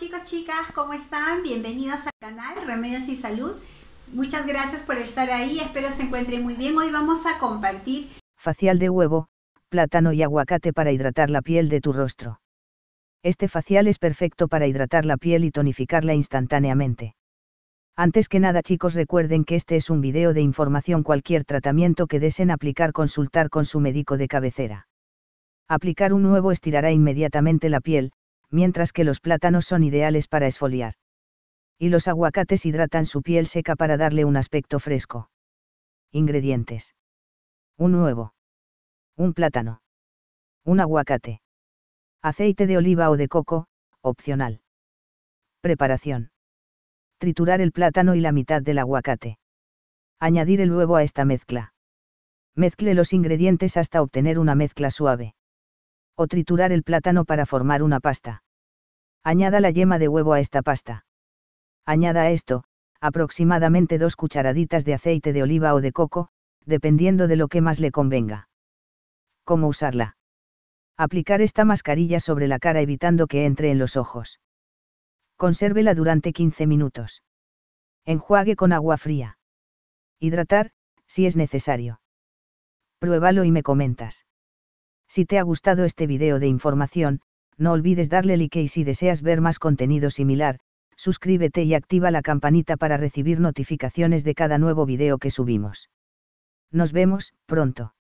chicos, chicas, ¿cómo están? Bienvenidos al canal Remedios y Salud. Muchas gracias por estar ahí, espero se encuentren muy bien. Hoy vamos a compartir facial de huevo, plátano y aguacate para hidratar la piel de tu rostro. Este facial es perfecto para hidratar la piel y tonificarla instantáneamente. Antes que nada chicos recuerden que este es un video de información cualquier tratamiento que deseen aplicar consultar con su médico de cabecera. Aplicar un nuevo estirará inmediatamente la piel, mientras que los plátanos son ideales para esfoliar. Y los aguacates hidratan su piel seca para darle un aspecto fresco. Ingredientes. Un huevo. Un plátano. Un aguacate. Aceite de oliva o de coco, opcional. Preparación. Triturar el plátano y la mitad del aguacate. Añadir el huevo a esta mezcla. Mezcle los ingredientes hasta obtener una mezcla suave o triturar el plátano para formar una pasta. Añada la yema de huevo a esta pasta. Añada a esto, aproximadamente dos cucharaditas de aceite de oliva o de coco, dependiendo de lo que más le convenga. ¿Cómo usarla? Aplicar esta mascarilla sobre la cara evitando que entre en los ojos. Consérvela durante 15 minutos. Enjuague con agua fría. Hidratar, si es necesario. Pruébalo y me comentas. Si te ha gustado este video de información, no olvides darle like y si deseas ver más contenido similar, suscríbete y activa la campanita para recibir notificaciones de cada nuevo video que subimos. Nos vemos, pronto.